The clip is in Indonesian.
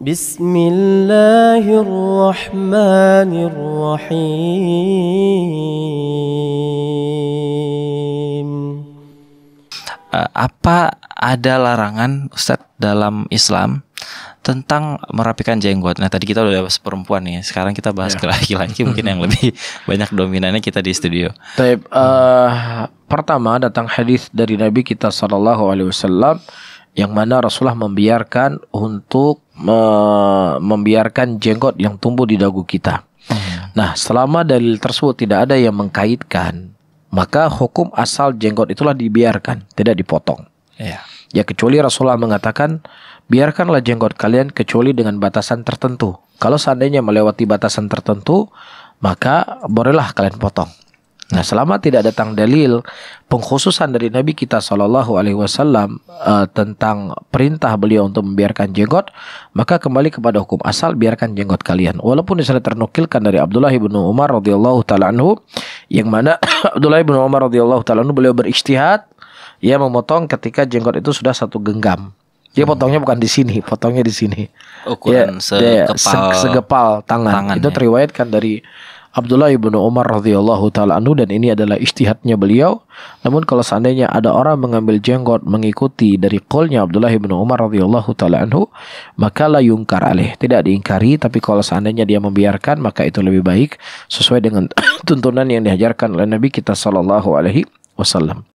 بسم الله الرحمن الرحيم apa ada larangan Ustadz dalam Islam tentang merapikan jenggot. Nah tadi kita udah bahas perempuan nih, sekarang kita bahas yeah. ke laki-laki mungkin yang lebih banyak dominannya kita di studio. Taib, uh, eh, pertama datang hadis dari Nabi kita Shallallahu Alaihi Wasallam yang mana Rasulullah membiarkan untuk me membiarkan jenggot yang tumbuh di dagu kita. Hmm. Nah, selama dalil tersebut tidak ada yang mengkaitkan, maka hukum asal jenggot itulah dibiarkan, tidak dipotong. Yeah. Ya kecuali Rasulullah mengatakan, biarkanlah jenggot kalian kecuali dengan batasan tertentu. Kalau seandainya melewati batasan tertentu, maka bolehlah kalian potong. Nah, selama tidak datang dalil pengkhususan dari Nabi kita Shallallahu Alaihi Wasallam uh, tentang perintah beliau untuk membiarkan jenggot, maka kembali kepada hukum asal biarkan jenggot kalian. Walaupun di sana ternukilkan dari Abdullah bin Umar radhiyallahu taalaanhu, yang mana Abdullah bin Umar radhiyallahu taalaanhu beliau beristihad, ia memotong ketika jenggot itu sudah satu genggam. Dia hmm. potongnya bukan di sini, potongnya di sini. Ukuran ya, segepal, segepal tangan. tangan. Itu ya. teriwayatkan dari Abdullah ibnu Umar radhiyallahu taala anhu dan ini adalah istihadnya beliau. Namun kalau seandainya ada orang mengambil jenggot mengikuti dari kolnya Abdullah ibnu Umar radhiyallahu taala anhu, maka la yungkar alih, tidak diingkari tapi kalau seandainya dia membiarkan maka itu lebih baik sesuai dengan tuntunan yang diajarkan oleh Nabi kita sallallahu alaihi wasallam.